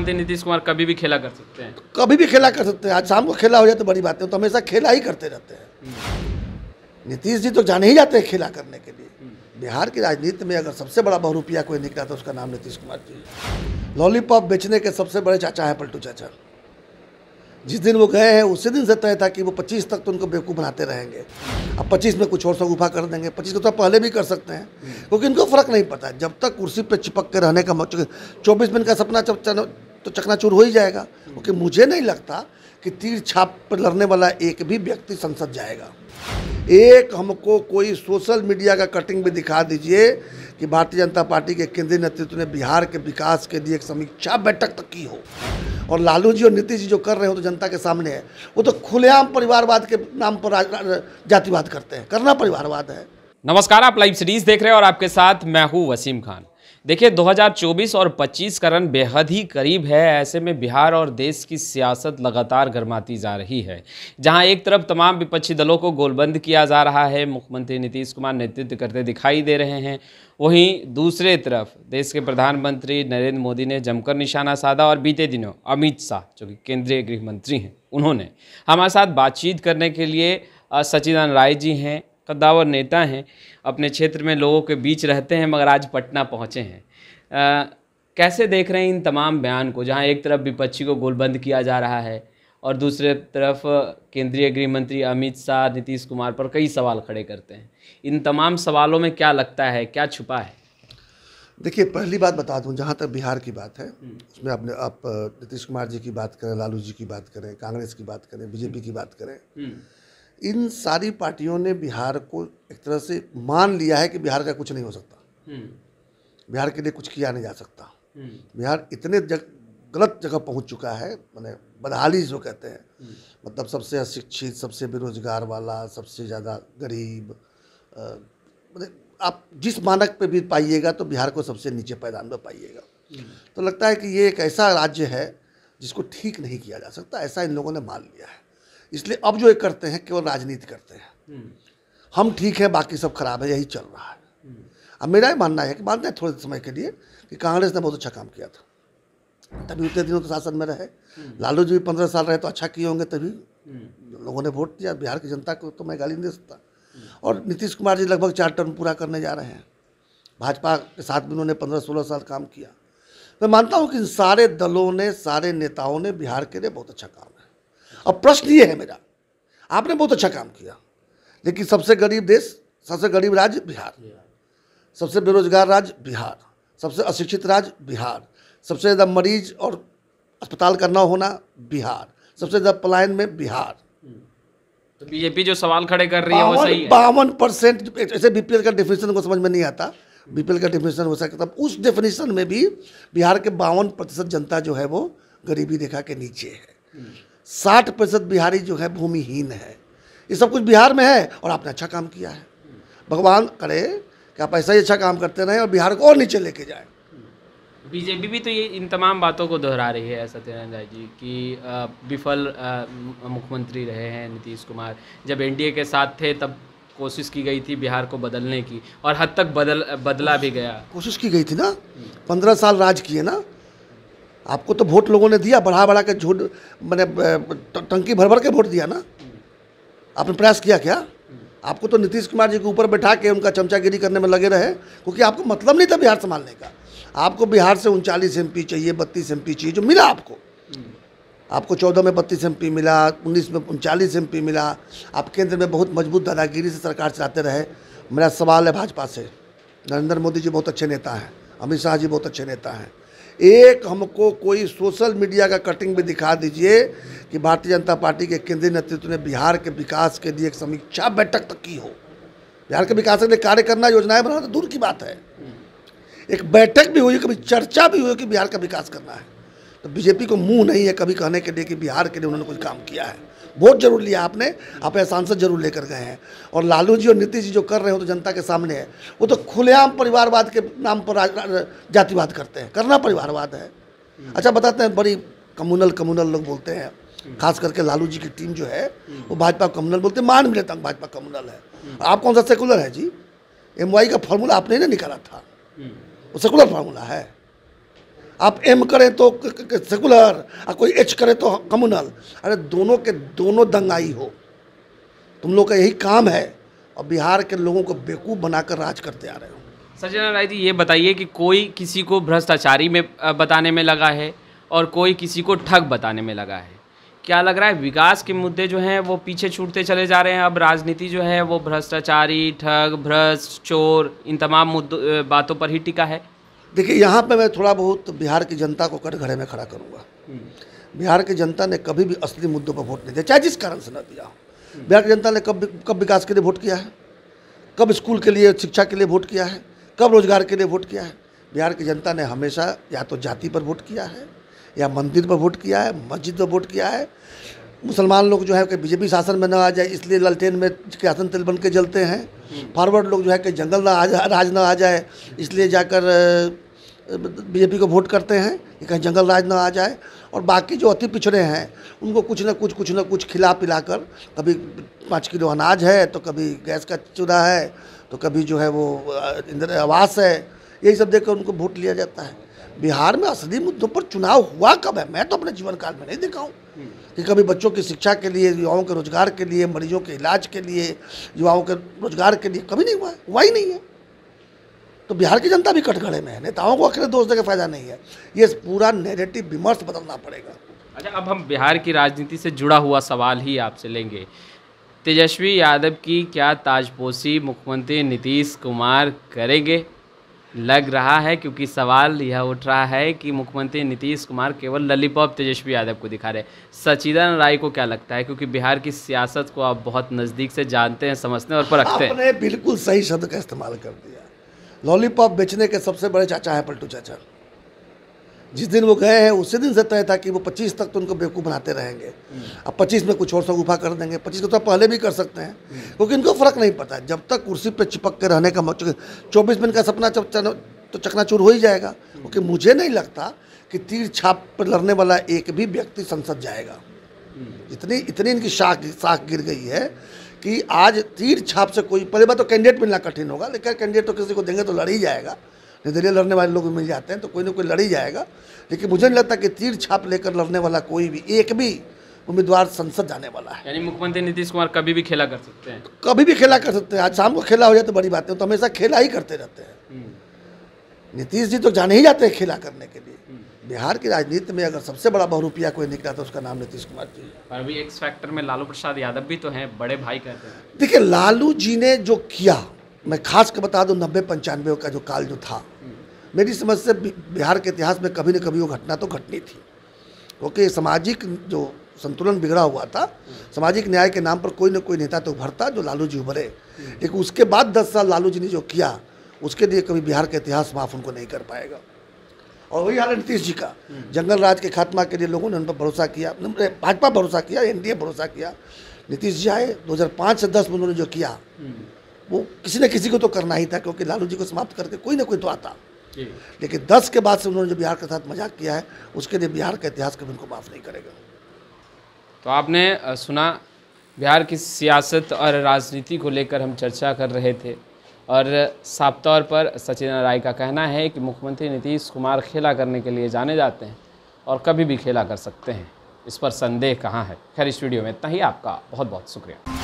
मुख्यमंत्री नीतीश कुमार कभी भी खेला कर सकते हैं कभी भी खेला कर सकते हैं आज शाम को खेला हो जाए तो बड़ी बात है तो हमेशा खेला ही करते रहते हैं नीतीश जी तो जाने ही जाते हैं खेला करने के लिए बिहार की राजनीति में अगर सबसे बड़ा बहुरूपिया कोई निकला तो उसका नाम नीतीश कुमार जी लॉलीपॉप बेचने के सबसे बड़े चाचा हैं पलटू चाचा जिस दिन वो गए हैं उसी दिन से तय था कि वो 25 तक तो उनको बेवकूफ़ बनाते रहेंगे अब 25 में कुछ और सगुफा कर देंगे 25 को तो पहले भी कर सकते हैं क्योंकि इनको फ़र्क नहीं पड़ता जब तक कुर्सी पर चिपक के रहने का मौका चौबीस मिनट का सपना तो चकनाचूर हो ही जाएगा क्योंकि मुझे नहीं लगता कि तीर छाप पर लड़ने वाला एक भी व्यक्ति संसद जाएगा एक हमको कोई सोशल मीडिया का कटिंग भी दिखा दीजिए कि भारतीय जनता पार्टी के केंद्रीय नेतृत्व ने बिहार के विकास के लिए एक समीक्षा बैठक तक तो की हो और लालू जी और नीतीश जी जो कर रहे हो तो जनता के सामने है वो तो खुलेआम परिवारवाद के नाम पर जातिवाद करते हैं करना परिवारवाद है नमस्कार आप लाइव सीरीज देख रहे हैं और आपके साथ मैं हूँ वसीम खान देखिए 2024 और 25 का रन बेहद ही करीब है ऐसे में बिहार और देश की सियासत लगातार गर्माती जा रही है जहां एक तरफ तमाम विपक्षी दलों को गोलबंद किया जा रहा है मुख्यमंत्री नीतीश कुमार नेतृत्व करते दिखाई दे रहे हैं वहीं दूसरे तरफ देश के प्रधानमंत्री नरेंद्र मोदी ने जमकर निशाना साधा और बीते दिनों अमित शाह जो कि केंद्रीय गृह मंत्री हैं उन्होंने हमारे साथ बातचीत करने के लिए सचिदान राय जी हैं कद्दावर नेता हैं अपने क्षेत्र में लोगों के बीच रहते हैं मगर आज पटना पहुँचे हैं आ, कैसे देख रहे हैं इन तमाम बयान को जहाँ एक तरफ विपक्षी को गोलबंद किया जा रहा है और दूसरे तरफ केंद्रीय गृह मंत्री अमित शाह नीतीश कुमार पर कई सवाल खड़े करते हैं इन तमाम सवालों में क्या लगता है क्या छुपा है देखिए पहली बात बता दूं जहाँ तक बिहार की बात है उसमें अपने आप नीतीश कुमार जी की बात करें लालू जी की बात करें कांग्रेस की बात करें बीजेपी की बात करें हम्म। इन सारी पार्टियों ने बिहार को एक तरह से मान लिया है कि बिहार का कुछ नहीं हो सकता हम्म। बिहार के लिए कुछ किया नहीं जा सकता हम्म। बिहार इतने जग, गलत जगह पहुंच चुका है मैंने बदहाली जो कहते हैं हम्म। मतलब सबसे अशिक्षित सबसे बेरोजगार वाला सबसे ज़्यादा गरीब मतलब आप जिस मानक पे भी पाइएगा तो बिहार को सबसे नीचे पैदान में पाइएगा तो लगता है कि ये एक ऐसा राज्य है जिसको ठीक नहीं किया जा सकता ऐसा इन लोगों ने मान लिया है इसलिए अब जो ये करते हैं केवल राजनीति करते हैं हम्म। हम ठीक है बाकी सब खराब है यही चल रहा है हम्म। अब मेरा ये मानना है कि मानते हैं थोड़े समय के लिए कि कांग्रेस ने बहुत अच्छा काम किया था तभी उतने दिनों तो शासन में रहे हम्म। लालू जी भी पंद्रह साल रहे तो अच्छा किए होंगे तभी लोगों ने वोट दिया बिहार की जनता को तो मैं गाली नहीं दे सकता और नीतीश कुमार जी लगभग चार टर्म पूरा करने जा रहे हैं भाजपा के साथ भी उन्होंने पंद्रह सोलह साल काम किया मैं मानता हूँ कि इन सारे दलों ने सारे नेताओं ने बिहार के लिए बहुत अच्छा काम है अब प्रश्न ये है मेरा आपने बहुत अच्छा काम किया लेकिन सबसे गरीब देश सबसे गरीब राज्य बिहार सबसे बेरोजगार राज्य बिहार सबसे अशिक्षित राज्य बिहार सबसे ज़्यादा मरीज और अस्पताल का न होना बिहार सबसे ज़्यादा पलायन में बिहार तो बीजेपी जो सवाल खड़े कर रही है वो सही है बावन परसेंट ऐसे बीपीएल का डेफिनेशन को समझ में नहीं आता बीपीएल का डेफिनेशन हो सकता उस डेफिनेशन में भी बिहार के बावन प्रतिशत जनता जो है वो गरीबी रेखा के नीचे है साठ प्रतिशत बिहारी जो है भूमिहीन है ये सब कुछ बिहार में है और आपने अच्छा काम किया है भगवान करे कि आप ऐसा ही अच्छा काम करते रहें और बिहार को और नीचे लेके जाए बीजेपी भी तो ये इन तमाम बातों को दोहरा रही है सत्यनारायण राय जी कि विफल मुख्यमंत्री रहे हैं नीतीश कुमार जब एनडीए के साथ थे तब कोशिश की गई थी बिहार को बदलने की और हद तक बदल बदला भी गया कोशिश की गई थी ना पंद्रह साल राज किए ना आपको तो वोट लोगों ने दिया बढ़ा बढ़ा के झूठ मैंने टंकी भर भर के वोट दिया ना आपने प्रयास किया क्या आपको तो नीतीश कुमार जी के ऊपर बैठा के उनका चमचागिरी करने में लगे रहे क्योंकि आपको मतलब नहीं था बिहार संभालने का आपको बिहार से उनचालीस एम चाहिए बत्तीस एम चाहिए जो मिला आपको आपको चौदह में बत्तीस एम मिला उन्नीस में उनचालीस एम मिला आप केंद्र में बहुत मजबूत दादागिरी से सरकार चलाते रहे मेरा सवाल है भाजपा से नरेंद्र मोदी जी बहुत अच्छे नेता हैं अमित शाह जी बहुत अच्छे नेता हैं एक हमको कोई सोशल मीडिया का कटिंग भी दिखा दीजिए कि भारतीय जनता पार्टी के केंद्रीय नेतृत्व ने बिहार के विकास के लिए एक समीक्षा बैठक तक की हो बिहार के विकास के लिए कार्य करना योजनाएं बनाना तो दूर की बात है एक बैठक भी हुई कभी चर्चा भी हुई कि बिहार का विकास करना है तो बीजेपी को मुंह नहीं है कभी कहने के लिए कि बिहार के लिए उन्होंने कुछ काम किया है वोट जरूर लिया आपने अपने सांसद जरूर लेकर गए हैं और लालू जी और नीतीश जी जो कर रहे हो तो जनता के सामने है वो तो खुलेआम परिवारवाद के नाम पर जातिवाद करते हैं करना परिवारवाद है अच्छा बताते हैं बड़ी कम्युनल कम्युनल लोग बोलते हैं खास करके लालू जी की टीम जो है वो भाजपा कम्युनल बोलते हैं मान मिलता तक भाजपा कम्युनल है आप कौन सा सेकुलर है जी एम का फॉर्मूला आपने ना निकाला था वो सेकुलर फार्मूला है आप एम करें तो सेकुलर और कोई एच करे तो कम्युनल तो अरे दोनों के दोनों दंगाई हो तुम लोग का यही काम है और बिहार के लोगों को बेवकूफ़ बनाकर राज करते आ रहे हो सज्जना राय जी ये बताइए कि कोई किसी को भ्रष्टाचारी में बताने में लगा है और कोई किसी को ठग बताने में लगा है क्या लग रहा है विकास के मुद्दे जो हैं वो पीछे छूटते चले जा रहे हैं अब राजनीति जो है वो भ्रष्टाचारी ठग भ्रष्ट चोर इन तमाम मुद्दों बातों पर ही टिका है देखिए यहाँ पे मैं थोड़ा बहुत बिहार की जनता को कटघरे में खड़ा करूँगा बिहार की जनता ने कभी भी असली मुद्दों पर वोट नहीं दिया चाहे जिस कारण से ना दिया हो बिहार की जनता ने कब कब विकास के लिए वोट किया है कब स्कूल के लिए शिक्षा के लिए वोट किया है कब रोजगार के लिए वोट किया है बिहार की जनता ने हमेशा या तो जाति पर वोट किया है या मंदिर पर वोट किया है मस्जिद पर वोट किया है मुसलमान लोग जो है कि बीजेपी शासन में न आ जाए इसलिए ललटेन में के आसन तिल बन के जलते हैं फॉरवर्ड लोग जो है कि जंगल ना आ जाए राज ना आ जाए इसलिए जाकर बीजेपी को वोट करते हैं कि कहीं जंगल राज ना आ जाए और बाकी जो अति पिछड़े हैं उनको कुछ ना कुछ कुछ ना कुछ खिला पिला कर कभी पाँच किलो अनाज है तो कभी गैस का चूल्हा है तो कभी जो है वो इंदिरा आवास है यही सब देकर उनको वोट लिया जाता है बिहार में असली मुद्दों पर चुनाव हुआ कब है मैं तो अपने जीवन काल में नहीं देखा हूँ कि कभी बच्चों की शिक्षा के लिए युवाओं के रोजगार के लिए मरीजों के इलाज के लिए युवाओं के रोजगार के लिए कभी नहीं हुआ है हुआ ही नहीं है तो बिहार की जनता भी कटघड़े में है नेताओं को अकेले दोष देकर फायदा नहीं है ये पूरा नेगेटिव विमर्श बदलना पड़ेगा अच्छा अब हम बिहार की राजनीति से जुड़ा हुआ सवाल ही आपसे लेंगे तेजस्वी यादव की क्या ताजपोशी मुख्यमंत्री नीतीश कुमार करेंगे लग रहा है क्योंकि सवाल यह उठ रहा है कि मुख्यमंत्री नीतीश कुमार केवल ललीपॉप तेजस्वी यादव को दिखा रहे सचिदान राय को क्या लगता है क्योंकि बिहार की सियासत को आप बहुत नज़दीक से जानते हैं समझते हैं और परखते हैं बिल्कुल सही शब्द का इस्तेमाल कर दिया लॉलीपॉप बेचने के सबसे बड़े चाचा है पलटू चाचा जिस दिन वो गए हैं उसी दिन से तय था कि वो पच्चीस तक तो उनको बेवकूफ़ बनाते रहेंगे अब पच्चीस में कुछ और गुफा कर देंगे पच्चीस को तो पहले भी कर सकते हैं क्योंकि इनको फ़र्क नहीं पड़ता जब तक कुर्सी पर चिपक के रहने का चौबीस मिनट का सपना तो चकनाचूर हो ही जाएगा क्योंकि मुझे नहीं लगता कि तीर छाप पर लड़ने वाला एक भी व्यक्ति संसद जाएगा इतनी इतनी इनकी शाख शाख गिर गई है कि आज तीर छाप से कोई पहले बात तो कैंडिडेट मिलना कठिन होगा लेकिन कैंडिडेट तो किसी को देंगे तो लड़ ही जाएगा निर्दलीय लड़ने वाले लोग मिल जाते हैं तो कोई ना कोई लड़ ही जाएगा लेकिन मुझे नहीं लगता कि तीर छाप लेकर लड़ने वाला कोई भी एक भी उम्मीदवार संसद जाने वाला है यानी मुख्यमंत्री नीतीश कुमार कभी भी खेला कर सकते हैं कभी भी खेला कर सकते हैं आज शाम को खेला हो जाए तो बड़ी बात है तो हमेशा खेला ही करते रहते हैं हम्म। नीतीश जी तो जाने ही जाते हैं खेला करने के लिए बिहार की राजनीति में अगर सबसे बड़ा बहुरूपिया कोई निकला तो उसका नाम नीतीश कुमार जी और अभी एक्स फैक्टर में लालू प्रसाद यादव भी तो है बड़े भाई कहते हैं देखिए लालू जी ने जो किया मैं खास कर बता दूँ नब्बे पंचानवे का जो काल जो था मेरी समझ से बिहार के इतिहास में कभी न कभी वो घटना तो घटनी थी क्योंकि सामाजिक जो संतुलन बिगड़ा हुआ था सामाजिक न्याय के नाम पर कोई ना कोई नेता तो उभरता जो लालू जी उभरे लेकिन उसके बाद दस साल लालू जी ने जो किया उसके लिए कभी बिहार का इतिहास माफ उनको नहीं कर पाएगा और वही हाल नीतीश जी का जंगल राज के खात्मा के लिए लोगों ने उन पर भरोसा किया भाजपा भरोसा किया एनडीए भरोसा किया नीतीश जी आए 2005 से 10 में उन्होंने जो किया वो किसी न किसी को तो करना ही था क्योंकि लालू जी को समाप्त करके कोई ना कोई तो आता लेकिन दस के बाद से उन्होंने जो बिहार के साथ मजाक किया है उसके लिए बिहार का इतिहास कभी उनको माफ़ नहीं करेगा तो आपने सुना बिहार की सियासत और राजनीति को लेकर हम चर्चा कर रहे थे और साफ तौर पर सचिन राय का कहना है कि मुख्यमंत्री नीतीश कुमार खेला करने के लिए जाने जाते हैं और कभी भी खेला कर सकते हैं इस पर संदेह कहाँ है खैर इस वीडियो में इतना ही आपका बहुत बहुत शुक्रिया